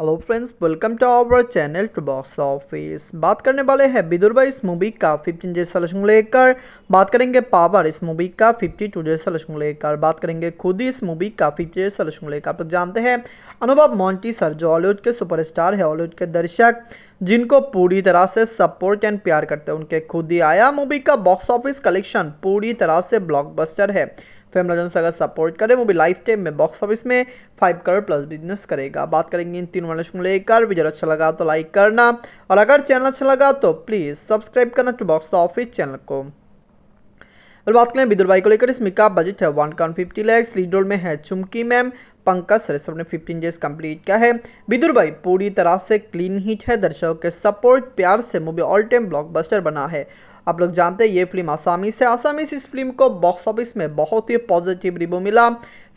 hello friends welcome to our channel to box office बात करने वाले हैं भाई इस मूवी का फिफ्टीन डे सलेक्शन लेकर बात करेंगे पावर इस मूवी का फिफ्टी टू डे सलेक्शन लेकर बात करेंगे खुद ही इस मूवी का फिफ्टी डे सलेक्शन लेकर आप जानते हैं अनुभव मोन्टी सर जो हॉलीवुड के सुपरस्टार है हॉलीवुड के दर्शक जिनको पूरी तरह से सपोर्ट एंड प्यार करते हैं उनके खुद ही आया मूवी का बॉक्स ऑफिस कलेक्शन पूरी तरह से ब्लॉकबस्टर है फिल्म रजन्स अगर सपोर्ट करें वो भी लाइफ टाइम में बॉक्स ऑफिस में फाइव करोड़ प्लस बिजनेस करेगा बात करेंगे इन तीनों वालों को लेकर वीडियो अच्छा लगा तो लाइक करना और अगर चैनल अच्छा लगा तो प्लीज़ सब्सक्राइब करना टू बॉक्स ऑफिस चैनल को और बात करें विदुर भाई को लेकर इसमें का बजट है one crore fifty lakhs lead role में है चुमकी मैम पंकज सरेसव ने फिफ्टीन डेज कंप्लीट किया है विदुर भाई पूरी तरह से क्लीन हिट है दर्शकों के सपोर्ट प्यार से मूवी ऑल टाइम ब्लॉकबस्टर बना है आप लोग जानते हैं ये फिल्म आसामी से आसामी इस फिल्म को बॉक्स ऑफिस में बहुत ही पॉजिटिव रिव्यू मिला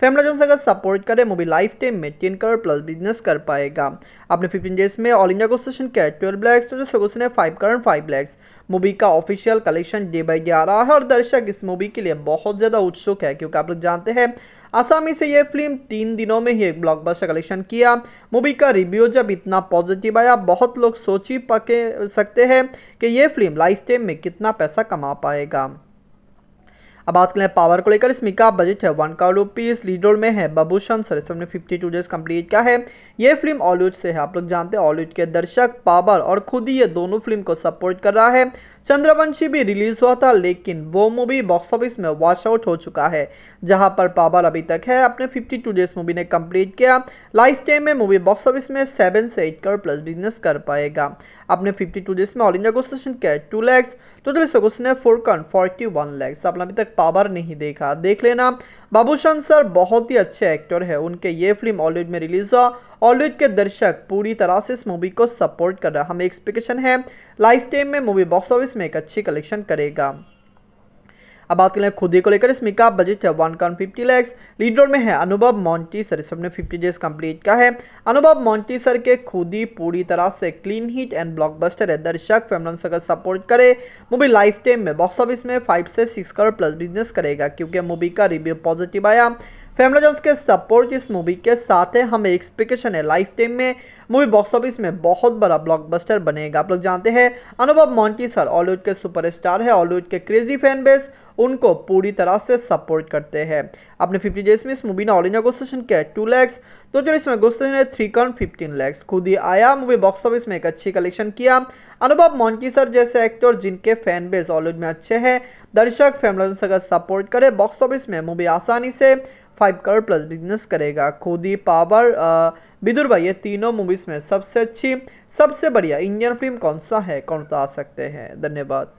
फैमिला जो अगर सपोर्ट करे मूवी लाइफ टाइम मेंटेन कर प्लस बिजनेस कर पाएगा अपने फिफ्टीन डेज में ऑल इंडिया को सेशन किया ट्वेल्व लैक्स तो जो ने five current five lakhs movie का official collection day by day आ रहा है और दर्शक इस मूवी के लिए बहुत ज़्यादा उत्सुक है क्योंकि आप लोग जानते हैं आसामी से यह फिल्म तीन दिनों में ही एक ब्लॉकबस्टर कलेक्शन किया मूवी का रिव्यू जब इतना पॉजिटिव आया बहुत लोग सोच ही पके सकते हैं कि यह फिल्म लाइफ टाइम में कितना पैसा कमा पाएगा अब बात करें पावर को लेकर इसमें का बजट है one crore rupees lead role में है बबूशन सर इसमें फिफ्टी टू डेज कम्प्लीट किया है ये फिल्म ऑलिवुड से है आप लोग जानते हैं ऑलिवुड के दर्शक पावर और खुद ही ये दोनों फिल्म को सपोर्ट कर रहा है चंद्रवंशी भी रिलीज हुआ था लेकिन वो मूवी बॉक्स ऑफिस में वॉश आउट हो चुका है जहाँ पर पावर अभी तक है अपने फिफ्टी डेज मूवी ने कंप्लीट किया लाइफ टाइम में मूवी बॉक्स ऑफिस में सेवन से एट करोड़ प्लस बिजनेस कर पाएगा अपने 52 डेज में ऑल इंडिया को सेशन किया है two lakhs total four crore forty one lakhs अपना अभी तक पावर नहीं देखा देख लेना बाबूशन सर बहुत ही अच्छे एक्टर है उनके ये फिल्म ऑलीवुड में रिलीज हुआ ऑलीवुड के दर्शक पूरी तरह से इस मूवी को सपोर्ट कर रहा हमें एक्सपेक्टेशन है लाइफ टाइम में मूवी बॉक्स ऑफिस में एक अच्छी कलेक्शन करेगा अब बात कर लें खुदी को लेकर इसमें का बजट है one crore fifty lakhs leader में है अनुभव मोन्टी सर इस फिफ्टी डेज कंप्लीट का है अनुभव मोन्टी सर के खुदी पूरी तरह से क्लीन हिट एंड ब्लॉकबस्टर है दर्शक फैमलंस अगर सपोर्ट करे मूवी लाइफ टाइम में बॉक्स ऑफिस में फाइव से सिक्स करोड़ प्लस बिजनेस करेगा क्योंकि मूवी का रिव्यू पॉजिटिव आया फैमला जॉन्स के सपोर्ट इस मूवी के साथ है हमें एक्सपेक्टेशन है लाइफ टाइम में मूवी बॉक्स ऑफिस में बहुत बड़ा ब्लॉकबस्टर बनेगा आप लोग जानते हैं अनुभव मॉन्टी सर ऑलीवुड के सुपरस्टार है ऑलीवुड के क्रेजी फैन बेस उनको पूरी तरह से सपोर्ट करते हैं अपने फिफ्टी डेज में इस मूवी ने ऑल इंडिया गोस्टेशन किया टू लैक्स तो जो इसमें गोस्टेशन है थ्री कॉन फिफ्टीन लैक्स खुद ही आया मूवी बॉक्स ऑफिस में एक अच्छी कलेक्शन किया अनुभव मॉन्टी सर जैसे एक्टर जिनके फैन बेस ऑलीवुड में अच्छे हैं दर्शक फैमिली अगर सपोर्ट करे बॉक्स ऑफिस में मूवी आसानी से फाइव करोड़ प्लस बिजनेस करेगा खुदी पावर विदुर भाई ये तीनों मूवीज़ में सबसे अच्छी सबसे बढ़िया इंडियन फिल्म कौन सा है कौन बता सकते हैं धन्यवाद